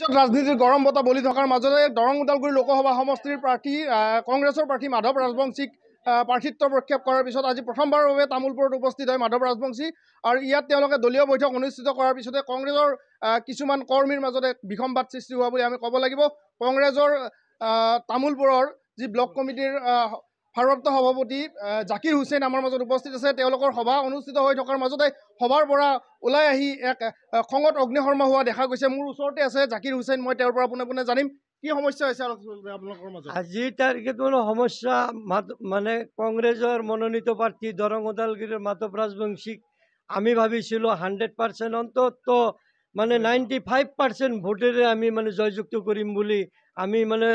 য'ত ৰাজনীতিৰ গৰম বতাহ বলি থকাৰ মাজতে দৰং ওদালগুৰি লোকসভা সমষ্টিৰ প্ৰাৰ্থী কংগ্ৰেছৰ প্ৰাৰ্থী মাধৱ ৰাজবংশীক প্ৰাৰ্থিত্ব প্ৰক্ষেপ কৰাৰ পিছত আজি প্ৰথমবাৰৰ বাবে তামোলপুৰত উপস্থিত হয় মাধৱ ৰাজবংশী আৰু ইয়াত তেওঁলোকে দলীয় বৈঠক অনুষ্ঠিত কৰাৰ পিছতে কংগ্ৰেছৰ কিছুমান কৰ্মীৰ মাজতে বিসম্বাদ সৃষ্টি হোৱা বুলি আমি ক'ব লাগিব কংগ্ৰেছৰ তামোলপুৰৰ যি ব্লক কমিটিৰ ভাৰপ্ৰাপ্ত সভাপতি জাকিৰ হুছেইন আমাৰ মাজত উপস্থিত আছে তেওঁলোকৰ সভা অনুষ্ঠিত হৈ থকাৰ মাজতে সভাৰ পৰা ওলাই আহি এক খঙত অগ্নিশৰ্মা হোৱা দেখা গৈছে মোৰ ওচৰতে আছে জাকিৰ হুছেইন মই তেওঁৰ পৰা পোনে পোনে জানিম কি সমস্যা হৈছে আপোনালোকৰ মাজত আজি তাৰিখে সমস্যা মানে কংগ্ৰেছৰ মনোনীত প্ৰাৰ্থী দৰং ওদালগিৰ মাধৱ ৰাজবংশীক আমি ভাবিছিলোঁ হাণ্ড্ৰেড পাৰ্চেণ্ট অন্তত মানে নাইণ্টি ফাইভ পাৰ্চেণ্ট ভোটেৰে আমি মানে জয়যুক্ত কৰিম বুলি আমি মানে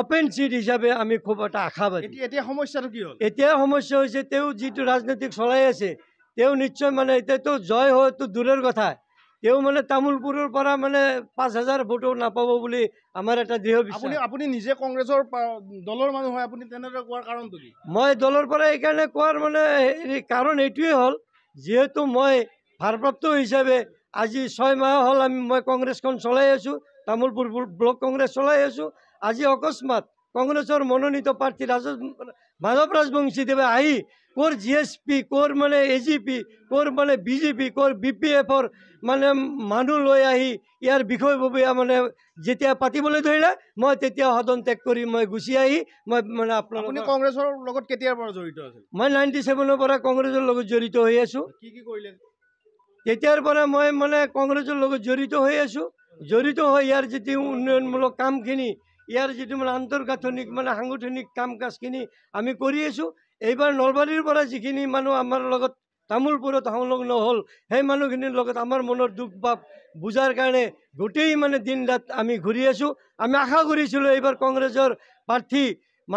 অপেন চিট হিচাপে আমি খুব এটা আশাবাদী এতিয়া সমস্যাটো কি হ'ল এতিয়া সমস্যা হৈছে তেওঁ যিটো ৰাজনীতিক চলাই আছে তেওঁ নিশ্চয় মানে এতিয়াতো জয় হোৱাটো দূৰৰ কথা তেওঁ মানে তামোলপুৰৰ পৰা মানে পাঁচ হাজাৰ ভোটো নাপাব বুলি আমাৰ এটা দৃঢ় বিশ্বাস আপুনি নিজে কংগ্ৰেছৰ দলৰ মানুহ হয় আপুনি তেনেদৰে কোৱাৰ কাৰণটো কি মই দলৰ পৰা এইকাৰণে কোৱাৰ মানে কাৰণ এইটোৱেই হ'ল যিহেতু মই ভাৰপ্ৰাপ্ত হিচাপে আজি ছয় মাহ হ'ল আমি মই কংগ্ৰেছখন চলাই আছোঁ তামোলপুৰ ব্লক কংগ্ৰেছ চলাই আছোঁ আজি অকস্মাত কংগ্ৰেছৰ মনোনীত প্ৰাৰ্থী ৰাজ মাধৱ ৰাজবংশীদেৱে আহি ক'ৰ জি এছ পি ক'ৰ মানে এ জি পি ক'ৰ মানে বি জে পি ক'ৰ বি পি এফৰ মানে মানুহ লৈ আহি ইয়াৰ বিষয়ববীয়া মানে যেতিয়া পাতিবলৈ ধৰিলে মই তেতিয়া সদন ত্যাগ কৰি মই গুচি আহি মই মানে আপোনাৰ কংগ্ৰেছৰ লগত কেতিয়াৰ পৰা জড়িত আছে মই নাইণ্টি ছেভেনৰ পৰা কংগ্ৰেছৰ লগত জড়িত হৈ আছোঁ কি কি কৰিলে তেতিয়াৰ পৰা মই মানে কংগ্ৰেছৰ লগত জড়িত হৈ আছোঁ জড়িত হৈ ইয়াৰ যিটো উন্নয়নমূলক কামখিনি ইয়াৰ যিটো মানে আন্তঃগাঁথনিক মানে সাংগঠনিক কাম কাজখিনি আমি কৰি আছোঁ এইবাৰ নলবাৰীৰ পৰা যিখিনি মানুহ আমাৰ লগত তামোলপুৰত সংলগ্ন হ'ল সেই মানুহখিনিৰ লগত আমাৰ মনৰ দুখ ভাৱ বুজাৰ কাৰণে গোটেই মানে দিন ৰাত আমি ঘূৰি আছোঁ আমি আশা কৰিছিলোঁ এইবাৰ কংগ্ৰেছৰ প্ৰাৰ্থী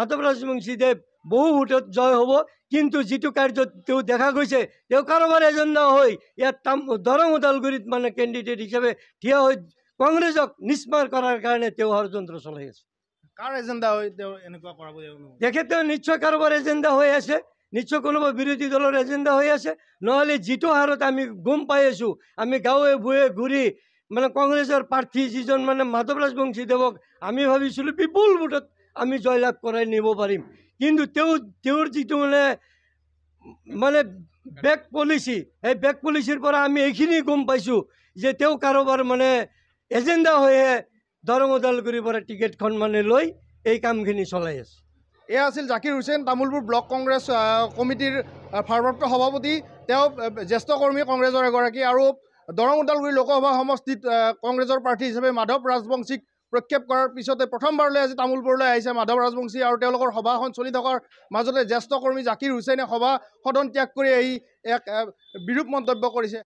মাধৱ ৰাজবংশীদেৱ বহু ভোটত জয় হ'ব কিন্তু যিটো কাৰ্যত তেওঁ দেখা গৈছে তেওঁ কাৰোবাৰ এজেণ্ডা হৈ ইয়াত তাম দৰং ওদালগুৰিত মানে কেণ্ডিডেট হিচাপে থিয় হৈ কংগ্ৰেছক নিষ্মাৰ কৰাৰ কাৰণে তেওঁ ষড়যন্ত্ৰ চলাই আছে কাৰ তেখেতে নিশ্চয় কাৰোবাৰ এজেণ্ডা হৈ আছে নিশ্চয় কোনোবা বিৰোধী দলৰ এজেণ্ডা হৈ আছে নহ'লে যিটো হাৰত আমি গম পাই আছোঁ আমি গাঁৱে ভূঞে ঘূৰি মানে কংগ্ৰেছৰ প্ৰাৰ্থী যিজন মানে মাধৱ ৰাজবংশীদেৱক আমি ভাবিছিলোঁ বিপুল ভোটত আমি জয়লাভ কৰাই নিব পাৰিম কিন্তু তেওঁ তেওঁৰ যিটো মানে মানে বেক পলিচি সেই বেক পলিচিৰ পৰা আমি এইখিনি গম পাইছোঁ যে তেওঁ কাৰোবাৰ মানে এজেণ্ডা হৈহে দৰং ওদালগুৰিৰ পৰা টিকেটখন মানে লৈ এই কামখিনি চলাই আছে এয়া আছিল জাকিৰ হুছেইন তামোলপুৰ ব্লক কংগ্ৰেছ কমিটিৰ ভাৰপ্ৰাপ্ত সভাপতি তেওঁ জ্যেষ্ঠ কৰ্মী কংগ্ৰেছৰ এগৰাকী আৰু দৰং ওদালগুৰি লোকসভা সমষ্টিত কংগ্ৰেছৰ প্ৰাৰ্থী হিচাপে মাধৱ ৰাজবংশীক প্ৰক্ষেপ কৰাৰ পিছতে প্ৰথমবাৰলৈ আজি তামোলপুৰলৈ আহিছে মাধৱ ৰাজবংশী আৰু তেওঁলোকৰ সভাখন চলি থকাৰ মাজতে জ্যেষ্ঠ কৰ্মী জাকিৰ হুছেইনে সভা সদন ত্যাগ কৰি আহি এক বিৰূপ মন্তব্য কৰিছে